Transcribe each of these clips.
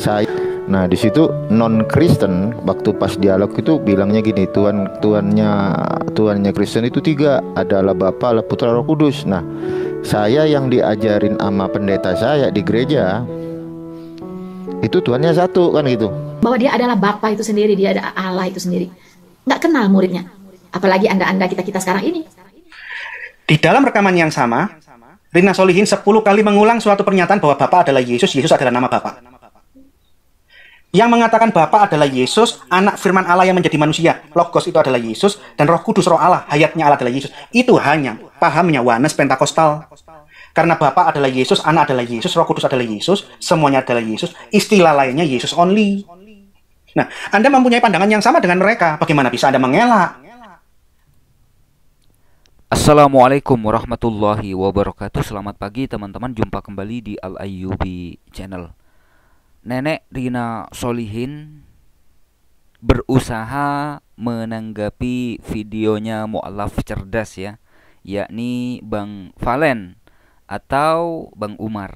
saya Nah di situ non Kristen waktu pas dialog itu bilangnya gini Tuhan Tuannya Tuannya Kristen itu tiga adalah Bapa, Allah Putra, Roh Kudus. Nah saya yang diajarin sama pendeta saya di gereja itu Tuannya satu kan gitu. Bahwa dia adalah Bapa itu sendiri, dia ada Allah itu sendiri. Nggak kenal muridnya, apalagi anda-anda kita kita sekarang ini. Di dalam rekaman yang sama, Rina Solihin 10 kali mengulang suatu pernyataan bahwa Bapa adalah Yesus, Yesus adalah nama Bapak. Yang mengatakan Bapa adalah Yesus, anak firman Allah yang menjadi manusia. Logos itu adalah Yesus, dan roh kudus roh Allah, hayatnya Allah adalah Yesus. Itu hanya pahamnya Wanes Pentakostal. Karena Bapa adalah Yesus, anak adalah Yesus, roh kudus adalah Yesus, semuanya adalah Yesus. Istilah lainnya Yesus only. Nah, Anda mempunyai pandangan yang sama dengan mereka. Bagaimana bisa Anda mengelak? Assalamualaikum warahmatullahi wabarakatuh Selamat pagi teman-teman Jumpa kembali di al Ayubi Channel Nenek Rina Solihin berusaha menanggapi videonya mualaf cerdas ya, yakni Bang Valen atau Bang Umar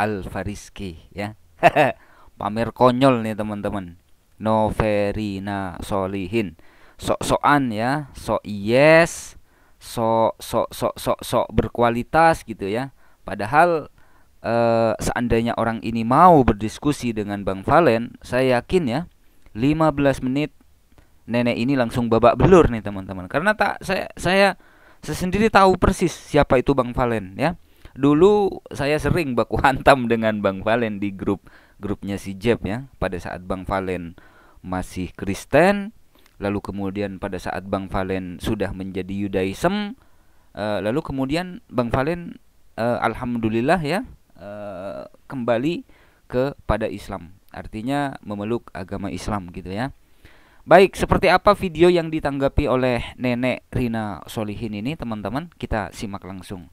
Al Fariski ya. Pamer konyol nih teman-teman. Noverina Solihin. Sok-sokan ya, sok yes, sok sok sok sok sok berkualitas gitu ya. Padahal Eh, seandainya orang ini mau berdiskusi dengan Bang Valen, saya yakin ya 15 menit nenek ini langsung babak belur nih teman-teman. Karena tak saya saya saya sendiri tahu persis siapa itu Bang Valen ya. Dulu saya sering baku hantam dengan Bang Valen di grup grupnya si Jeb ya pada saat Bang Valen masih Kristen lalu kemudian pada saat Bang Valen sudah menjadi Yudaism uh, lalu kemudian Bang Valen uh, alhamdulillah ya Eh, kembali kepada Islam. Artinya memeluk agama Islam gitu ya. Baik, seperti apa video yang ditanggapi oleh nenek Rina Solihin ini teman-teman? Kita simak langsung.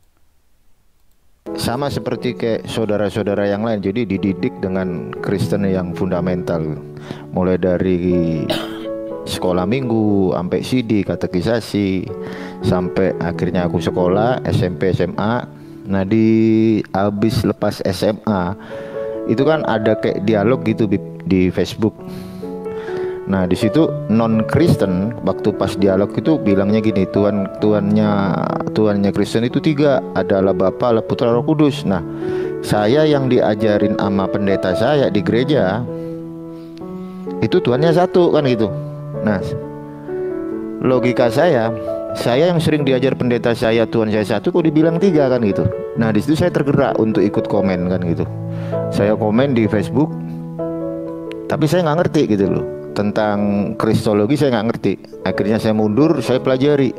Sama seperti ke saudara-saudara yang lain, jadi dididik dengan Kristen yang fundamental. Mulai dari sekolah minggu sampai CD katekisasi sampai akhirnya aku sekolah SMP SMA Nah di abis lepas SMA itu kan ada kayak dialog gitu di, Facebook. Nah di situ non Kristen waktu pas dialog itu bilangnya gini Tuhan Tuannya Tuannya Kristen itu tiga adalah Bapa, Allah Putra, Roh Kudus. Nah saya yang diajarin sama pendeta saya di gereja itu tuannya satu kan gitu. Nah logika saya saya yang sering diajar pendeta saya Tuhan saya satu kok dibilang tiga kan gitu nah di situ saya tergerak untuk ikut komen kan gitu saya komen di Facebook tapi saya nggak ngerti gitu loh tentang kristologi saya nggak ngerti akhirnya saya mundur saya pelajari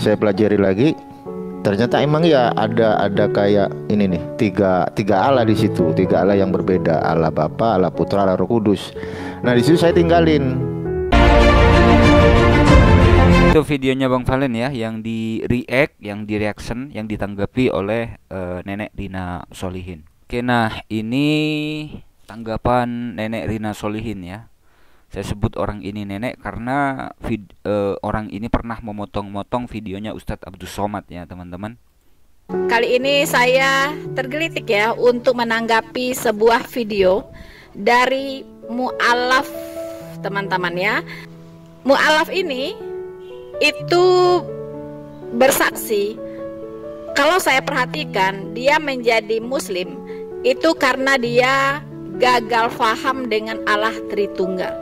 saya pelajari lagi ternyata emang ya ada ada kayak ini nih tiga tiga Allah di situ tiga Allah yang berbeda Allah Bapa Allah Putra Allah Roh Kudus nah di situ saya tinggalin itu videonya Bang Valen ya yang di react, yang di reaction, yang ditanggapi oleh uh, Nenek Rina Solihin. Oke, nah ini tanggapan Nenek Rina Solihin ya. Saya sebut orang ini nenek karena vid, uh, orang ini pernah memotong-motong videonya Ustadz Abdus Somad ya, teman-teman. Kali ini saya tergelitik ya untuk menanggapi sebuah video dari Mu'alaf teman-teman ya. Mu'alaf ini itu bersaksi kalau saya perhatikan dia menjadi muslim itu karena dia gagal faham dengan Allah Tritunggal.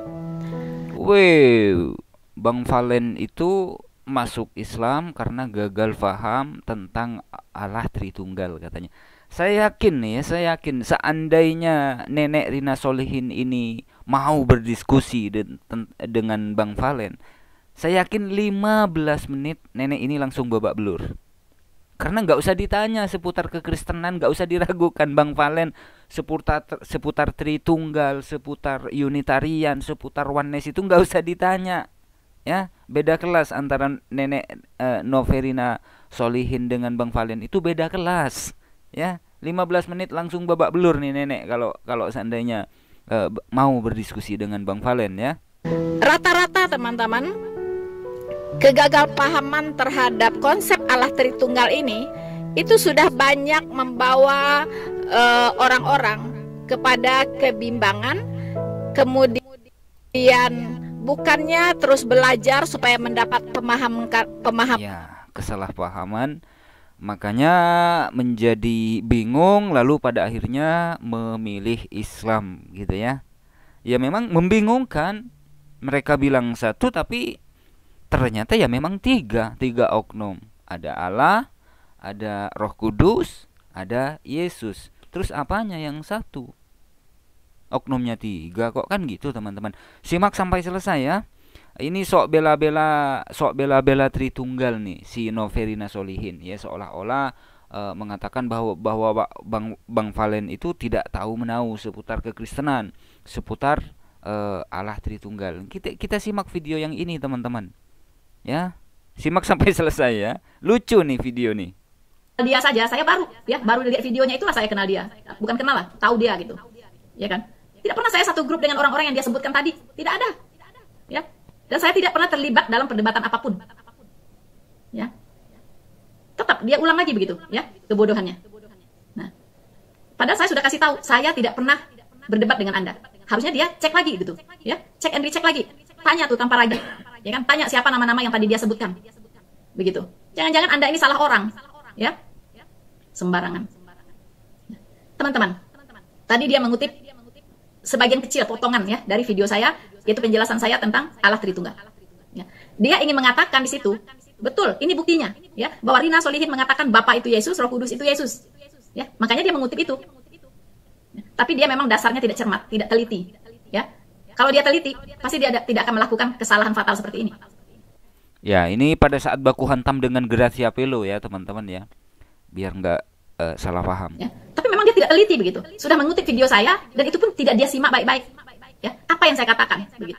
Wow, Bang Valen itu masuk Islam karena gagal faham tentang Allah Tritunggal katanya. Saya yakin nih, ya, saya yakin seandainya Nenek Rina Solihin ini mau berdiskusi de- dengan Bang Valen, saya yakin 15 menit nenek ini langsung babak belur. Karena nggak usah ditanya seputar kekristenan, nggak usah diragukan Bang Valen seputar seputar Tritunggal, seputar Unitarian, seputar Oneness itu nggak usah ditanya. Ya, beda kelas antara nenek eh, Noverina Solihin dengan Bang Valen itu beda kelas. Ya, 15 menit langsung babak belur nih nenek kalau kalau seandainya eh, mau berdiskusi dengan Bang Valen ya. Rata-rata teman-teman pahaman terhadap konsep Allah Tritunggal ini itu sudah banyak membawa orang eh, orang-orang kepada kebimbangan kemudian bukannya terus belajar supaya mendapat pemaham pemahaman ya, kesalahpahaman makanya menjadi bingung lalu pada akhirnya memilih Islam gitu ya ya memang membingungkan mereka bilang satu tapi ternyata ya memang tiga tiga oknum ada Allah ada Roh Kudus ada Yesus terus apanya yang satu oknumnya tiga kok kan gitu teman-teman simak sampai selesai ya ini sok bela-bela sok bela-bela Tritunggal nih si Noverina Solihin ya seolah-olah e, mengatakan bahwa bahwa Bang Bang Valen itu tidak tahu menahu seputar kekristenan, seputar e, Allah Tritunggal. Kita kita simak video yang ini teman-teman ya simak sampai selesai ya lucu nih video nih dia saja saya baru ya baru lihat videonya itulah saya kenal dia bukan kenal lah tahu dia gitu ya kan tidak pernah saya satu grup dengan orang-orang yang dia sebutkan tadi tidak ada ya dan saya tidak pernah terlibat dalam perdebatan apapun ya tetap dia ulang lagi begitu ya kebodohannya nah padahal saya sudah kasih tahu saya tidak pernah berdebat dengan anda harusnya dia cek lagi gitu ya cek and recheck lagi tanya tuh tanpa ragu ya kan tanya siapa nama-nama yang tadi dia sebutkan begitu jangan-jangan anda ini salah orang ya sembarangan teman-teman tadi dia mengutip sebagian kecil potongan ya dari video saya yaitu penjelasan saya tentang Allah Tritunggal ya. dia ingin mengatakan di situ betul ini buktinya ya bahwa Rina Solihin mengatakan Bapak itu Yesus Roh Kudus itu Yesus ya makanya dia mengutip itu tapi dia memang dasarnya tidak cermat tidak teliti ya kalau dia teliti, pasti dia tidak akan melakukan kesalahan fatal seperti ini. Ya, ini pada saat baku hantam dengan Gracia Pelo ya, teman-teman ya. Biar nggak uh, salah paham. Ya. Tapi memang dia tidak teliti begitu. Sudah mengutip video saya dan itu pun tidak dia simak baik-baik. Ya, apa yang saya katakan begitu.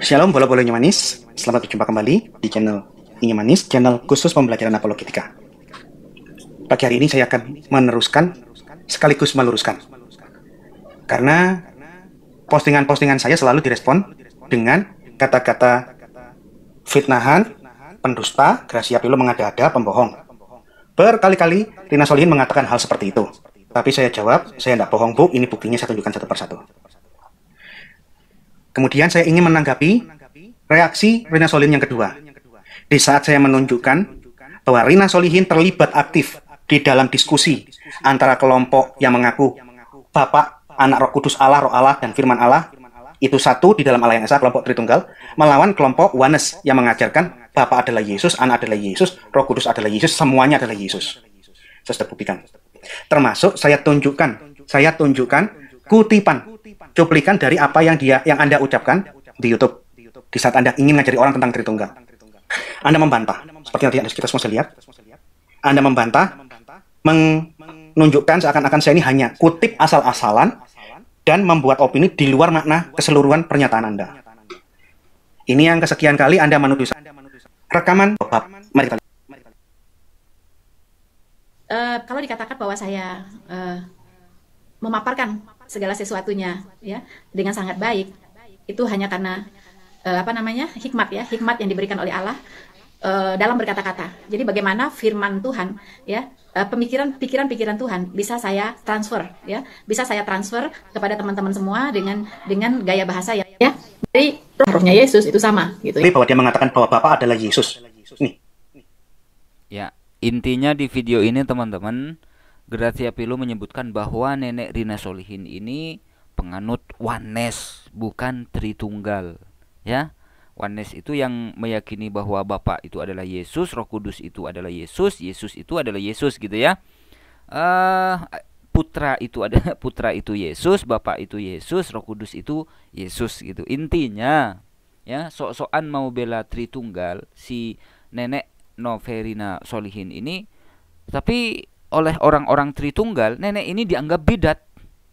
Shalom bola bolanya manis. Selamat berjumpa kembali di channel ingin Manis, channel khusus pembelajaran apologetika. Pagi hari ini saya akan meneruskan sekaligus meluruskan karena postingan-postingan saya selalu direspon dengan kata-kata fitnahan, pendusta, Gracia Pilo mengada-ada, pembohong. Berkali-kali Rina Solihin mengatakan hal seperti itu. Tapi saya jawab, saya tidak bohong bu, ini buktinya saya tunjukkan satu persatu. Kemudian saya ingin menanggapi reaksi Rina Solihin yang kedua. Di saat saya menunjukkan bahwa Rina Solihin terlibat aktif di dalam diskusi antara kelompok yang mengaku Bapak anak roh kudus Allah, roh Allah, dan firman Allah, itu satu di dalam Allah yang Esa, kelompok Tritunggal, melawan kelompok Wanes yang mengajarkan Bapak adalah Yesus, Anak adalah Yesus, Roh Kudus adalah Yesus, semuanya adalah Yesus. Saya sudah buktikan. Termasuk saya tunjukkan, saya tunjukkan kutipan, cuplikan dari apa yang dia yang Anda ucapkan di YouTube. Di saat Anda ingin mengajari orang tentang Tritunggal. Anda membantah, seperti yang kita semua lihat. Anda membantah, meng, menunjukkan seakan-akan saya ini hanya kutip asal-asalan dan membuat opini di luar makna keseluruhan pernyataan Anda. Ini yang kesekian kali Anda menuduh rekaman Bapak. Mari kita Uh, kalau dikatakan bahwa saya uh, memaparkan segala sesuatunya ya dengan sangat baik itu hanya karena uh, apa namanya hikmat ya hikmat yang diberikan oleh Allah uh, dalam berkata-kata. Jadi bagaimana firman Tuhan ya Eh, pemikiran-pikiran-pikiran Tuhan bisa saya transfer ya bisa saya transfer kepada teman-teman semua dengan dengan gaya bahasa ya ya dari rohnya Yesus itu sama gitu tapi bahwa dia mengatakan bahwa Bapak adalah Yesus nih ya intinya di video ini teman-teman Gracia Pilu menyebutkan bahwa nenek Rina Solihin ini penganut Wanes bukan Tritunggal ya Wanes itu yang meyakini bahwa bapak itu adalah Yesus, Roh Kudus itu adalah Yesus, Yesus itu adalah Yesus gitu ya. Uh, putra itu ada putra itu Yesus, bapak itu Yesus, Roh Kudus itu Yesus gitu. Intinya ya sok-sokan mau bela Tritunggal si nenek Noverina Solihin ini tapi oleh orang-orang Tritunggal nenek ini dianggap bidat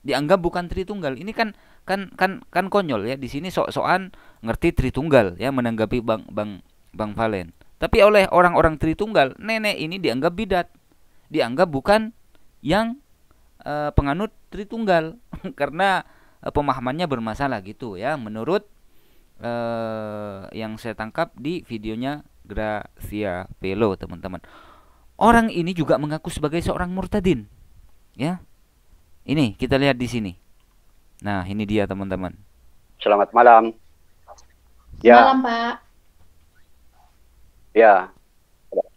dianggap bukan tritunggal. Ini kan kan kan kan konyol ya. Di sini sok soan ngerti tritunggal ya menanggapi Bang Bang Bang Valen. Tapi oleh orang-orang tritunggal, nenek ini dianggap bidat. Dianggap bukan yang e, penganut tritunggal karena e, pemahamannya bermasalah gitu ya menurut e, yang saya tangkap di videonya Gracia Pelo teman-teman. Orang ini juga mengaku sebagai seorang murtadin. Ya, ini kita lihat di sini. Nah, ini dia teman-teman. Selamat malam. Ya. Malam, Pak. Ya.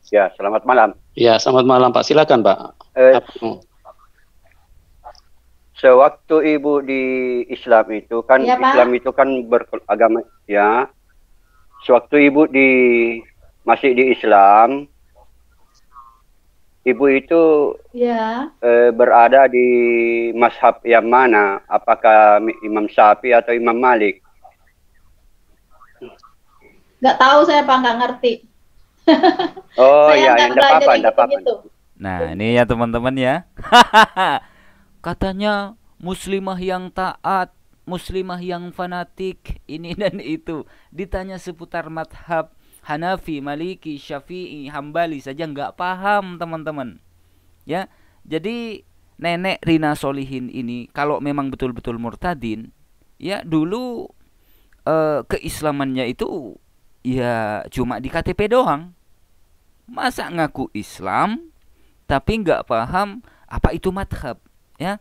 Ya, selamat malam. Ya, selamat malam, Pak. Silakan, Pak. Eh, sewaktu Ibu di Islam itu kan ya, Islam itu kan beragama ya. Sewaktu Ibu di masih di Islam, Ibu itu ya. eh, berada di mashab yang mana? Apakah Imam Syafi'i atau Imam Malik? Gak tahu saya Pak, nggak ngerti. Oh iya, nggak apa-apa, nggak gitu, apa-apa. Gitu. Nah, ini ya teman-teman ya. Katanya muslimah yang taat, muslimah yang fanatik, ini dan itu. Ditanya seputar madhab, Hanafi, Maliki, Syafi'i, Hambali saja nggak paham teman-teman. Ya, jadi nenek Rina Solihin ini kalau memang betul-betul murtadin, ya dulu e, keislamannya itu ya cuma di KTP doang. Masa ngaku Islam tapi nggak paham apa itu madhab, ya?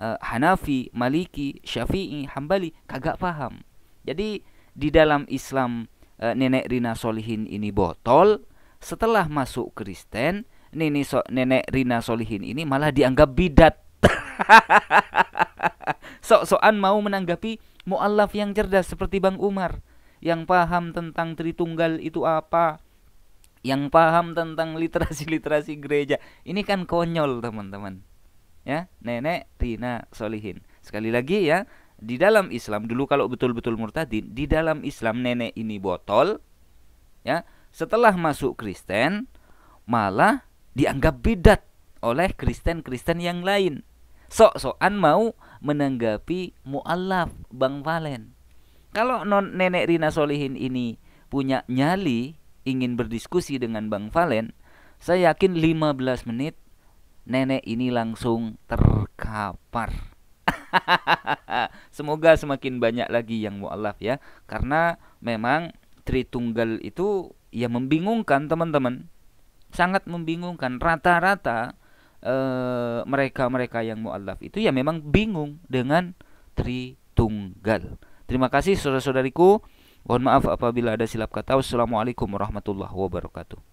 Eh, Hanafi, Maliki, Syafi'i, Hambali kagak paham. Jadi di dalam Islam Eh, nenek Rina Solihin ini botol, setelah masuk Kristen, Nini so, nenek Rina Solihin ini malah dianggap bidat. Sok-sokan mau menanggapi mualaf yang cerdas seperti Bang Umar yang paham tentang Tritunggal itu apa, yang paham tentang literasi-literasi gereja. Ini kan konyol, teman-teman. Ya, nenek Rina Solihin. Sekali lagi ya, di dalam Islam dulu kalau betul-betul murtadin di dalam Islam nenek ini botol ya setelah masuk Kristen malah dianggap bidat oleh Kristen-Kristen yang lain sok-sokan mau menanggapi mualaf Bang Valen kalau non nenek Rina Solihin ini punya nyali ingin berdiskusi dengan Bang Valen saya yakin 15 menit nenek ini langsung terkapar Semoga semakin banyak lagi yang mualaf ya. Karena memang Tritunggal itu ya membingungkan teman-teman. Sangat membingungkan. Rata-rata eh, mereka-mereka -rata, e, mereka yang mualaf itu ya memang bingung dengan Tritunggal. Terima kasih saudara-saudariku. Mohon maaf apabila ada silap kata. Wassalamualaikum warahmatullahi wabarakatuh.